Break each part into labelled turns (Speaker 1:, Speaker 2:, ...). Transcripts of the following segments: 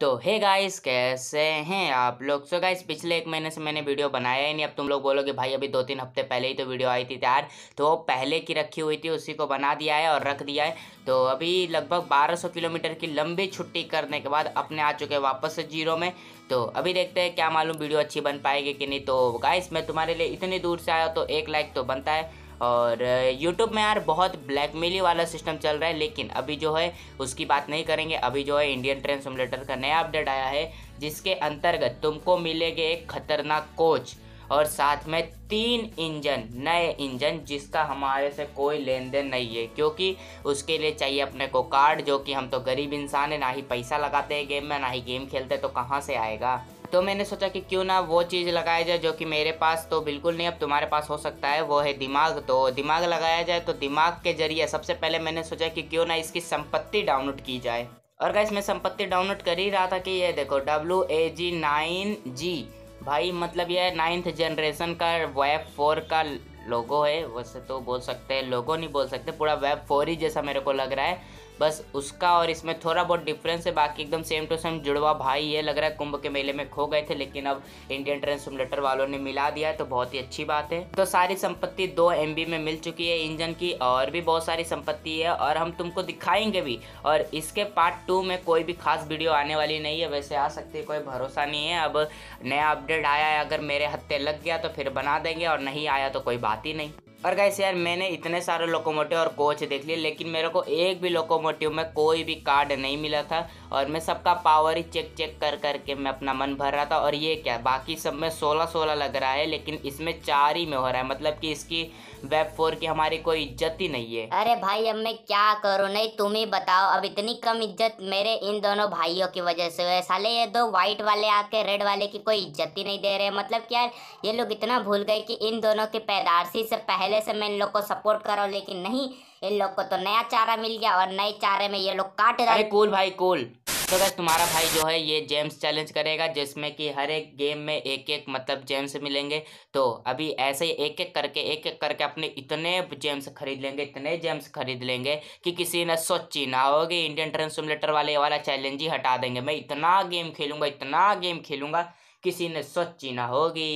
Speaker 1: तो hey guys कैसे हैं आप लोग सो गाइस पिछले एक महीने से मैंने वीडियो बनाया ही नहीं अब तुम लोग बोलोगे भाई अभी दो तीन हफ्ते पहले ही तो वीडियो आई थी तैयार तो पहले की रखी हुई थी उसी को बना दिया है और रख दिया है तो अभी लगभग 1200 किलोमीटर की लंबी छुट्टी करने के बाद अपने आ चुके वापस से जीरो में तो अभी देखते हैं क्या मालूम वीडियो अच्छी बन पाएगी कि नहीं तो गाइस मैं तुम्हारे लिए इतनी दूर से आया तो एक लाइक तो बनता है और यूट्यूब में यार बहुत ब्लैकमेली वाला सिस्टम चल रहा है लेकिन अभी जो है उसकी बात नहीं करेंगे अभी जो है इंडियन ट्रेन सिमुलेटर का नया अपडेट आया है जिसके अंतर्गत तुमको मिलेंगे एक खतरनाक कोच और साथ में तीन इंजन नए इंजन जिसका हमारे से कोई लेन देन नहीं है क्योंकि उसके लिए चाहिए अपने को कार्ड जो कि हम तो गरीब इंसान है ना ही पैसा लगाते हैं गेम में ना ही गेम खेलते तो कहाँ से आएगा तो मैंने सोचा कि क्यों ना वो चीज़ लगाया जाए जो कि मेरे पास तो बिल्कुल नहीं अब तुम्हारे पास हो सकता है वो है दिमाग तो दिमाग लगाया जाए तो दिमाग के जरिए सबसे पहले मैंने सोचा कि क्यों ना इसकी संपत्ति डाउनलोड की जाए और क्या मैं संपत्ति डाउनलोड कर ही रहा था कि ये देखो डब्ल्यू ए जी नाइन जी भाई मतलब यह नाइन्थ जनरेशन का वेब फोर का लोगो है वैसे तो बोल सकते हैं लोगो नहीं बोल सकते पूरा वेब फोर ही जैसा मेरे को लग रहा है बस उसका और इसमें थोड़ा बहुत डिफरेंस है बाकी एकदम सेम टू सेम जुड़वा भाई ये लग रहा है कुंभ के मेले में खो गए थे लेकिन अब इंडियन ट्रेन वालों ने मिला दिया है तो बहुत ही अच्छी बात है तो सारी संपत्ति दो एम में मिल चुकी है इंजन की और भी बहुत सारी संपत्ति है और हम तुमको दिखाएंगे भी और इसके पार्ट टू में कोई भी खास वीडियो आने वाली नहीं है वैसे आ सकती है कोई भरोसा नहीं है अब नया अपडेट आया है अगर मेरे हत्ते लग गया तो फिर बना देंगे और नहीं आया तो कोई बात ही नहीं और गैस यार मैंने इतने सारे लोकोमोटिव और कोच देख लिए लेकिन मेरे को एक भी लोकोमोटिव में कोई भी कार्ड नहीं मिला था और मैं सबका पावर ही चेक चेक कर करके मैं अपना मन भर रहा था और ये क्या बाकी सब में सोलह सोलह लग रहा है लेकिन इसमें चार ही में हो रहा है मतलब कि इसकी वेब फोर की हमारी कोई इज्जत ही नहीं है अरे भाई अब मैं क्या करूँ नहीं तुम ही बताओ अब इतनी कम इज्जत मेरे इन दोनों भाइयों की वजह से हुए साले ये दो व्हाइट वाले आके रेड वाले की कोई इज्जत ही नहीं दे रहे मतलब क्या ये लोग इतना भूल गए कि इन दोनों की पैदारसी से पहले पहले से मैं इन लोग को सपोर्ट कर रहा हूँ लेकिन नहीं इन लोग को तो नया चारा मिल गया और नए चारे में ये लोग काट रहे कूल भाई कूल तो बस तुम्हारा भाई जो है ये जेम्स चैलेंज करेगा जिसमें कि हर एक गेम में एक एक मतलब जेम्स मिलेंगे तो अभी ऐसे ही एक एक करके एक एक करके अपने इतने जेम्स खरीद लेंगे इतने जेम्स खरीद लेंगे कि किसी ने सोची ना होगी इंडियन ट्रेन सिमुलेटर वाले वाला चैलेंज ही हटा देंगे मैं इतना गेम खेलूंगा इतना गेम खेलूंगा किसी ने सोची ना होगी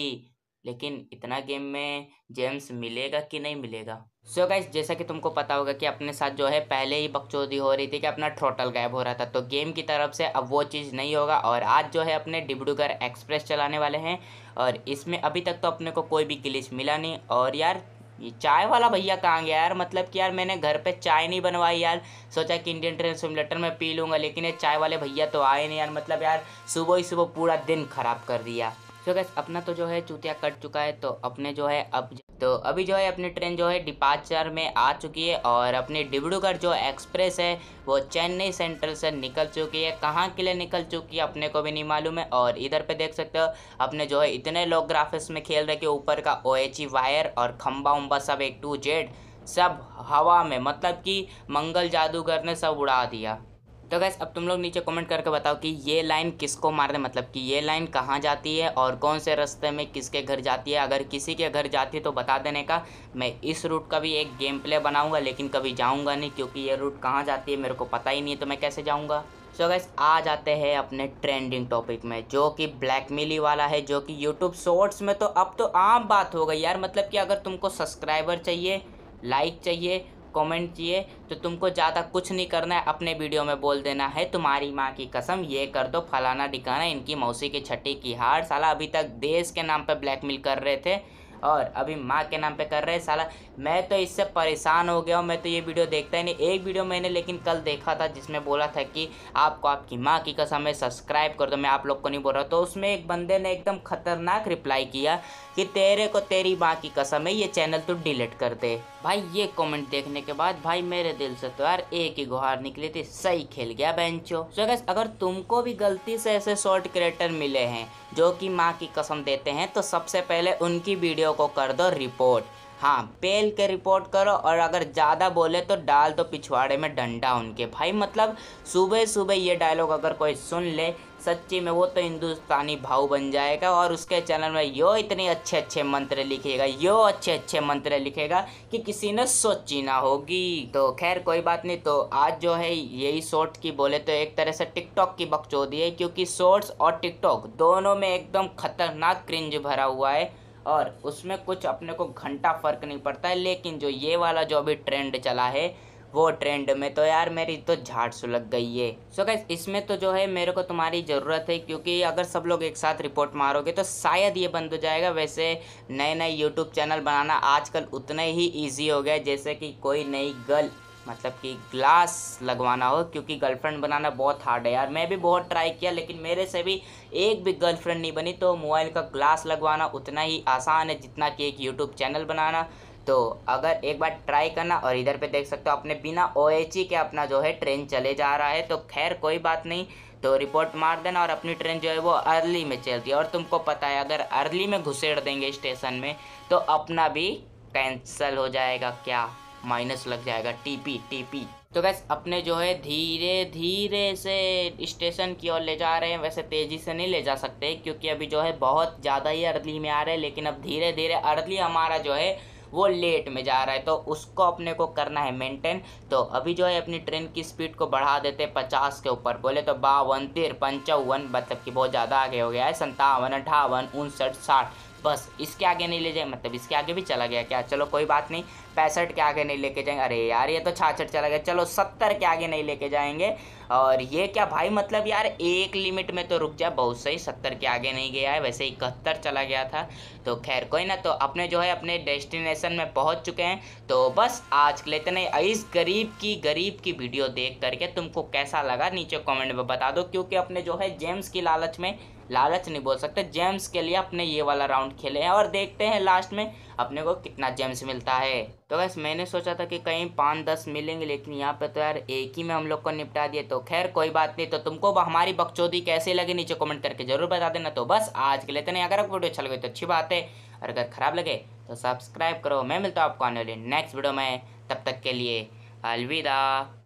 Speaker 1: लेकिन इतना गेम में जेम्स मिलेगा कि नहीं मिलेगा सो so गाइज जैसा कि तुमको पता होगा कि अपने साथ जो है पहले ही बकचोदी हो रही थी कि अपना टोटल गायब हो रहा था तो गेम की तरफ से अब वो चीज़ नहीं होगा और आज जो है अपने डिब्रूगढ़ एक्सप्रेस चलाने वाले हैं और इसमें अभी तक तो अपने को कोई भी गिलिच मिला नहीं और यार ये चाय वाला भैया कहाँ गया यार मतलब कि यार मैंने घर पे चाय नहीं बनवाई यार सोचा कि इंडियन ट्रेन सिमुलेटर में पी लूँगा लेकिन ये चाय वाले भैया तो आए नहीं यार मतलब यार सुबह ही सुबह पूरा दिन ख़राब कर दिया सो गैस अपना तो जो है चूतिया कट चुका है तो अपने जो है अब तो अभी जो है अपनी ट्रेन जो है डिपार्चर में आ चुकी है और अपनी डिब्रूगढ़ जो एक्सप्रेस है वो चेन्नई सेंट्रल से निकल चुकी है कहाँ के लिए निकल चुकी है अपने को भी नहीं मालूम है और इधर पे देख सकते हो अपने जो है इतने लोग ग्राफिक्स में खेल रहे कि ऊपर का ओ वायर e और खम्बा उम्बा सब एक टू जेड सब हवा में मतलब कि मंगल जादूगर ने सब उड़ा दिया तो गैस अब तुम लोग नीचे कमेंट करके बताओ कि ये लाइन किसको मार दे मतलब कि ये लाइन कहाँ जाती है और कौन से रास्ते में किसके घर जाती है अगर किसी के घर जाती है तो बता देने का मैं इस रूट का भी एक गेम प्ले बनाऊँगा लेकिन कभी जाऊँगा नहीं क्योंकि ये रूट कहाँ जाती है मेरे को पता ही नहीं है तो मैं कैसे जाऊँगा सो गैस आ जाते हैं अपने ट्रेंडिंग टॉपिक में जो कि ब्लैकमेली वाला है जो कि यूट्यूब शॉर्ट्स में तो अब तो आम बात हो गई यार मतलब कि अगर तुमको सब्सक्राइबर चाहिए लाइक चाहिए कमेंट किए तो तुमको ज़्यादा कुछ नहीं करना है अपने वीडियो में बोल देना है तुम्हारी माँ की कसम ये कर दो फलाना ढिकाना इनकी मौसी की छठी की हार साला अभी तक देश के नाम पर ब्लैकमेल कर रहे थे और अभी माँ के नाम पे कर रहे हैं साला मैं तो इससे परेशान हो गया हूँ मैं तो ये वीडियो देखता ही नहीं एक वीडियो मैंने लेकिन कल देखा था जिसमें बोला था कि आपको आपकी माँ की कसम है सब्सक्राइब कर दो मैं आप लोग को नहीं बोल रहा तो उसमें एक बंदे ने एकदम खतरनाक रिप्लाई किया कि तेरे को तेरी माँ की कसम है ये चैनल तो डिलीट कर दे भाई ये कमेंट देखने के बाद भाई मेरे दिल से तो यार एक ही गुहार निकली थी सही खेल गया बेंचो सो so अगर तुमको भी गलती से ऐसे शॉर्ट क्रिएटर मिले हैं जो कि माँ की कसम देते हैं तो सबसे पहले उनकी वीडियो वीडियो को कर दो रिपोर्ट हाँ पेल के रिपोर्ट करो और अगर ज़्यादा बोले तो डाल दो पिछवाड़े में डंडा उनके भाई मतलब सुबह सुबह ये डायलॉग अगर कोई सुन ले सच्ची में वो तो हिंदुस्तानी भाव बन जाएगा और उसके चैनल में यो इतने अच्छे अच्छे मंत्र लिखेगा यो अच्छे अच्छे मंत्र लिखेगा कि किसी ने सोची ना होगी तो खैर कोई बात नहीं तो आज जो है यही शॉर्ट की बोले तो एक तरह से टिकटॉक की बकचोदी है क्योंकि शॉर्ट्स और टिकटॉक दोनों में एकदम खतरनाक क्रिंज भरा हुआ है और उसमें कुछ अपने को घंटा फ़र्क नहीं पड़ता है लेकिन जो ये वाला जो अभी ट्रेंड चला है वो ट्रेंड में तो यार मेरी तो झाड़ सुलग गई है सो so गैस इसमें तो जो है मेरे को तुम्हारी ज़रूरत है क्योंकि अगर सब लोग एक साथ रिपोर्ट मारोगे तो शायद ये बंद हो जाएगा वैसे नए नए यूट्यूब चैनल बनाना आजकल उतना ही ईजी हो गया जैसे कि कोई नई गर्ल मतलब कि ग्लास लगवाना हो क्योंकि गर्लफ्रेंड बनाना बहुत हार्ड है यार मैं भी बहुत ट्राई किया लेकिन मेरे से भी एक भी गर्लफ्रेंड नहीं बनी तो मोबाइल का ग्लास लगवाना उतना ही आसान है जितना कि एक यूट्यूब चैनल बनाना तो अगर एक बार ट्राई करना और इधर पे देख सकते हो अपने बिना ओ e के अपना जो है ट्रेन चले जा रहा है तो खैर कोई बात नहीं तो रिपोर्ट मार देना और अपनी ट्रेन जो है वो अर्ली में चलती है और तुमको पता है अगर अर्ली में घुसेड़ देंगे स्टेशन में तो अपना भी कैंसल हो जाएगा क्या माइनस लग जाएगा टीपी टीपी तो वैसे अपने जो है धीरे धीरे से स्टेशन की ओर ले जा रहे हैं वैसे तेज़ी से नहीं ले जा सकते क्योंकि अभी जो है बहुत ज़्यादा ही अर्ली में आ रहे हैं लेकिन अब धीरे धीरे अर्ली हमारा जो है वो लेट में जा रहा है तो उसको अपने को करना है मेंटेन तो अभी जो है अपनी ट्रेन की स्पीड को बढ़ा देते हैं पचास के ऊपर बोले तो बावन तिर पंचावन मतलब कि बहुत ज़्यादा आगे हो गया है संतावन अठावन उनसठ साठ बस इसके आगे नहीं ले जाए मतलब इसके आगे भी चला गया क्या चलो कोई बात नहीं पैंसठ के आगे नहीं लेके जाएंगे अरे यार ये तो छाछठ चला गया चलो सत्तर के आगे नहीं लेके जाएंगे और ये क्या भाई मतलब यार एक लिमिट में तो रुक जाए बहुत सही सत्तर के आगे नहीं गया है वैसे इकहत्तर चला गया था तो खैर कोई ना तो अपने जो है अपने डेस्टिनेशन में पहुंच चुके हैं तो बस आज के लिए नहीं इस गरीब की गरीब की वीडियो देख करके तुमको कैसा लगा नीचे कॉमेंट में बता दो क्योंकि अपने जो है जेम्स की लालच में लालच नहीं बोल सकते जेम्स के लिए अपने ये वाला राउंड राउंड खेले हैं और देखते हैं लास्ट में अपने को कितना जेम्स मिलता है तो बस मैंने सोचा था कि कहीं पाँच दस मिलेंगे लेकिन यहाँ पे तो यार एक ही में हम लोग को निपटा दिए तो खैर कोई बात नहीं तो तुमको हमारी बकचौदी कैसे लगे नीचे कमेंट करके जरूर बता देना तो बस आज के लिए तो नहीं अगर आपको वीडियो अच्छा लगे तो अच्छी बात है और अगर ख़राब लगे तो सब्सक्राइब करो मैं मिलता हूँ आपको आने वाले नेक्स्ट वीडियो में तब तक के लिए अलविदा